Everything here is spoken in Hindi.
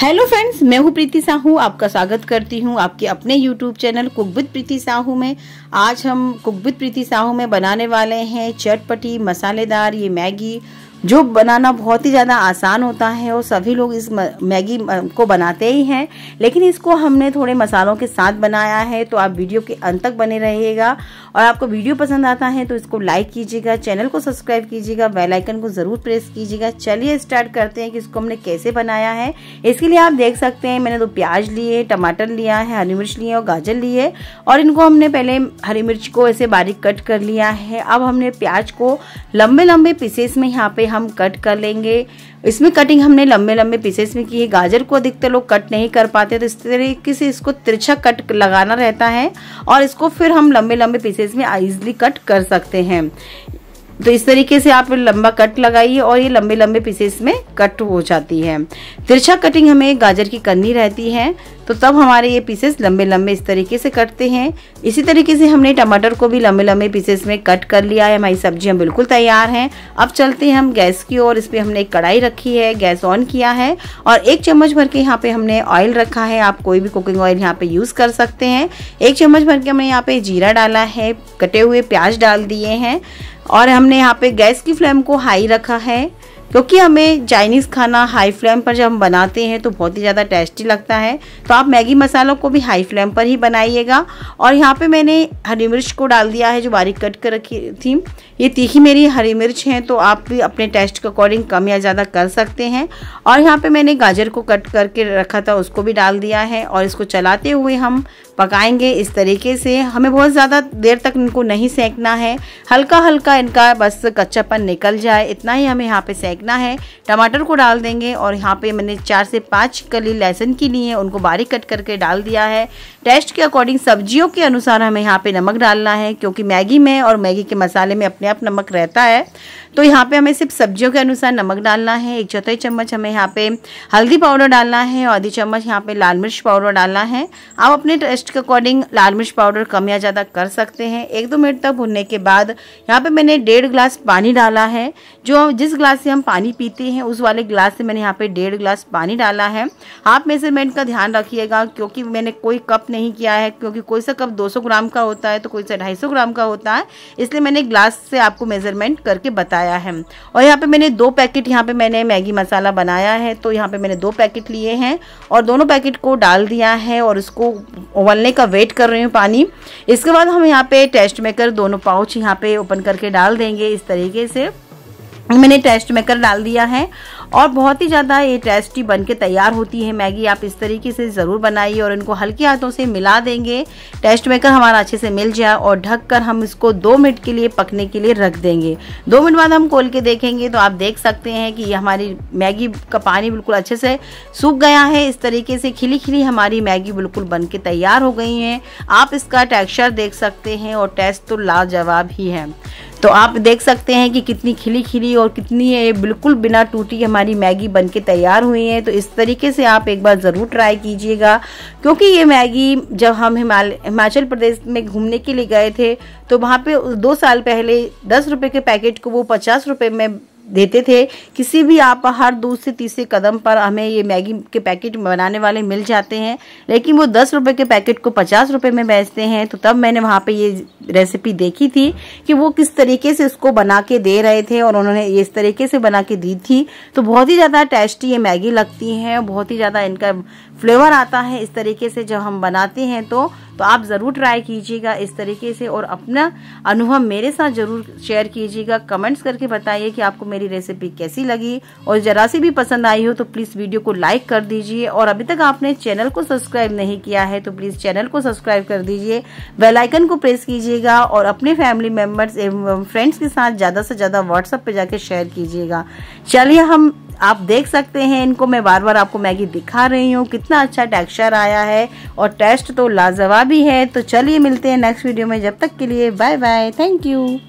हेलो फ्रेंड्स मैं हूं प्रीति साहू आपका स्वागत करती हूं आपके अपने YouTube channel cook with Preeti Sahu में आज हम कुक विद प्रीति साहू में बनाने वाले हैं चटपटी मसालेदार ये मैगी जो बनाना बहुत ही ज़्यादा आसान होता है और सभी लोग इस मैगी को बनाते ही हैं लेकिन इसको हमने थोड़े मसालों के साथ बनाया है तो आप वीडियो के अंत तक बने रहिएगा और आपको वीडियो पसंद आता है तो इसको लाइक कीजिएगा चैनल को सब्सक्राइब कीजिएगा बेल आइकन को ज़रूर प्रेस कीजिएगा चलिए स्टार्ट करते हैं कि इसको हमने कैसे बनाया है इसके लिए आप देख सकते हैं मैंने तो प्याज लिए टमाटर लिया है हरी मिर्च लिए और गाजर लिए और इनको हमने पहले हरी मिर्च को ऐसे बारीक कट कर लिया है अब हमने प्याज को लंबे लंबे पीसेस में यहाँ पर हम कट कर लेंगे इसमें कटिंग हमने लंबे लंबे पीसेस में की है गाजर को अधिकतर लोग कट नहीं कर पाते तो इस तरीके से इसको तिरछा कट लगाना रहता है और इसको फिर हम लंबे लंबे पीसेस में ईजिली कट कर सकते हैं तो इस तरीके से आप लंबा कट लगाइए और ये लंबे लंबे पीसेस में कट हो जाती है तिरछा कटिंग हमें गाजर की करनी रहती है तो तब हमारे ये पीसेस लंबे लंबे इस तरीके से कटते हैं इसी तरीके से हमने टमाटर को भी लंबे लंबे पीसेस में कट कर लिया है हमारी सब्जियां बिल्कुल तैयार हैं अब चलते हैं हम गैस की ओर इस पर हमने एक कढ़ाई रखी है गैस ऑन किया है और एक चम्मच भर के यहाँ पे हमने ऑयल रखा है आप कोई भी कुकिंग ऑयल यहाँ पे यूज़ कर सकते हैं एक चम्मच भर के हमने यहाँ पे जीरा डाला है कटे हुए प्याज डाल दिए हैं और हमने यहाँ पे गैस की फ्लेम को हाई रखा है क्योंकि हमें चाइनीज़ खाना हाई फ्लेम पर जब हम बनाते हैं तो बहुत ही ज़्यादा टेस्टी लगता है तो आप मैगी मसालों को भी हाई फ्लेम पर ही बनाइएगा और यहाँ पे मैंने हरी मिर्च को डाल दिया है जो बारीक कट कर रखी थी ये तीखी मेरी हरी मिर्च है तो आप भी अपने टेस्ट के अकॉर्डिंग कम या ज़्यादा कर सकते हैं और यहाँ पर मैंने गाजर को कट करके रखा था उसको भी डाल दिया है और इसको चलाते हुए हम पकाएंगे इस तरीके से हमें बहुत ज़्यादा देर तक इनको नहीं सेंकना है हल्का हल्का इनका बस कच्चापन निकल जाए इतना ही हमें यहाँ पर सेंक सेकना है टमाटर को डाल देंगे और यहाँ पे मैंने चार से पाँच कली लहसुन की ली है उनको बारीक कट करके डाल दिया है टेस्ट के अकॉर्डिंग सब्जियों के अनुसार हमें यहाँ पे नमक डालना है क्योंकि मैगी में और मैगी के मसाले में अपने आप नमक रहता है तो यहाँ पे हमें सिर्फ सब्जियों के अनुसार नमक डालना है एक चौथाई चम्मच हमें यहाँ पे हल्दी पाउडर डालना है और आधी चम्मच यहाँ पे लाल मिर्च पाउडर डालना है आप अपने टेस्ट के अकॉर्डिंग लाल मिर्च पाउडर कम या ज़्यादा कर सकते हैं एक दो मिनट तक भुनने के बाद यहाँ पर मैंने डेढ़ ग्लास पानी डाला है जो जिस ग्लास से हम पानी पीते हैं उस वाले ग्लास से मैंने यहाँ पर डेढ़ ग्लास पानी डाला है आप मेजरमेंट का ध्यान रखिएगा क्योंकि मैंने कोई कप नहीं किया है क्योंकि कोई सा कप 200 ग्राम का होता है तो कोई सा 250 ग्राम का होता है इसलिए मैंने ग्लास से आपको मेजरमेंट करके बताया बताया है और यहाँ पे मैंने दो पैकेट यहाँ पे मैंने मैगी मसाला बनाया है तो यहाँ पे मैंने दो पैकेट लिए हैं और दोनों पैकेट को डाल दिया है और उसको उबलने का वेट कर रही हूँ पानी इसके बाद हम यहाँ पे टेस्ट मेकर दोनों पाउच यहाँ पे ओपन करके डाल देंगे इस तरीके से मैंने टेस्ट मेकर डाल दिया है और बहुत ही ज़्यादा ये टेस्टी बन के तैयार होती है मैगी आप इस तरीके से ज़रूर बनाइए और इनको हल्के हाथों से मिला देंगे टेस्ट मेकर हमारा अच्छे से मिल जाए और ढक कर हम इसको दो मिनट के लिए पकने के लिए रख देंगे दो मिनट बाद हम खोल के देखेंगे तो आप देख सकते हैं कि हमारी मैगी का पानी बिल्कुल अच्छे से सूख गया है इस तरीके से खिली खिली हमारी मैगी बिल्कुल बन के तैयार हो गई है आप इसका टेक्स्चर देख सकते हैं और टेस्ट तो लाजवाब ही है तो आप देख सकते हैं कि कितनी खिली खिली और कितनी ये बिल्कुल बिना टूटी हमारी मैगी बन के तैयार हुई है तो इस तरीके से आप एक बार ज़रूर ट्राई कीजिएगा क्योंकि ये मैगी जब हम हिमाल हिमाचल प्रदेश में घूमने के लिए गए थे तो वहाँ पे दो साल पहले दस रुपये के पैकेट को वो पचास रुपये में देते थे किसी भी आप हर दूसरे तीसरे कदम पर हमें ये मैगी के पैकेट बनाने वाले मिल जाते हैं लेकिन वो दस रुपए के पैकेट को पचास रुपए में बेचते हैं तो तब मैंने वहाँ पे ये रेसिपी देखी थी कि वो किस तरीके से उसको बना के दे रहे थे और उन्होंने इस तरीके से बना के दी थी तो बहुत ही ज़्यादा टेस्टी ये मैगी लगती है बहुत ही ज़्यादा इनका फ्लेवर आता है इस तरीके से जब हम बनाते हैं तो तो आप ज़रूर ट्राई कीजिएगा इस तरीके से और अपना अनुभव मेरे साथ ज़रूर शेयर कीजिएगा कमेंट्स करके बताइए कि आपको मेरी रेसिपी कैसी लगी और ज़रा सी भी पसंद आई हो तो प्लीज़ वीडियो को लाइक कर दीजिए और अभी तक आपने चैनल को सब्सक्राइब नहीं किया है तो प्लीज़ चैनल को सब्सक्राइब कर दीजिए बेलाइकन को प्रेस कीजिएगा और अपने फैमिली मेम्बर्स एवं फ्रेंड्स के साथ ज़्यादा से ज़्यादा व्हाट्सएप पर जाकर शेयर कीजिएगा चलिए हम आप देख सकते हैं इनको मैं बार बार आपको मैगी दिखा रही हूँ कितना अच्छा टेक्सचर आया है और टेस्ट तो लाजवाबी है तो चलिए मिलते हैं नेक्स्ट वीडियो में जब तक के लिए बाय बाय थैंक यू